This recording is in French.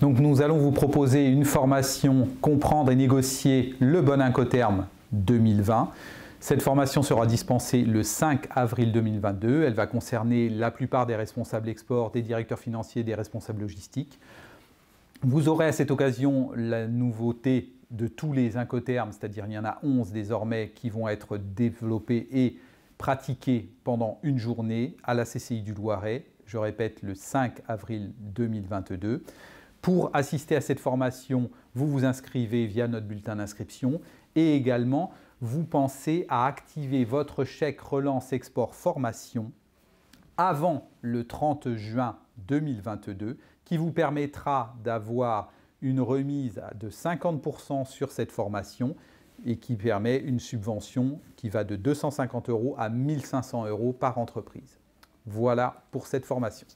Donc nous allons vous proposer une formation Comprendre et négocier le bon incoterme 2020. Cette formation sera dispensée le 5 avril 2022. Elle va concerner la plupart des responsables export, des directeurs financiers, des responsables logistiques. Vous aurez à cette occasion la nouveauté de tous les incoterms, c'est-à-dire il y en a 11 désormais qui vont être développés et pratiqués pendant une journée à la CCI du Loiret, je répète, le 5 avril 2022. Pour assister à cette formation, vous vous inscrivez via notre bulletin d'inscription et également vous pensez à activer votre chèque relance export formation avant le 30 juin 2022 qui vous permettra d'avoir une remise de 50% sur cette formation et qui permet une subvention qui va de 250 euros à 1500 euros par entreprise. Voilà pour cette formation.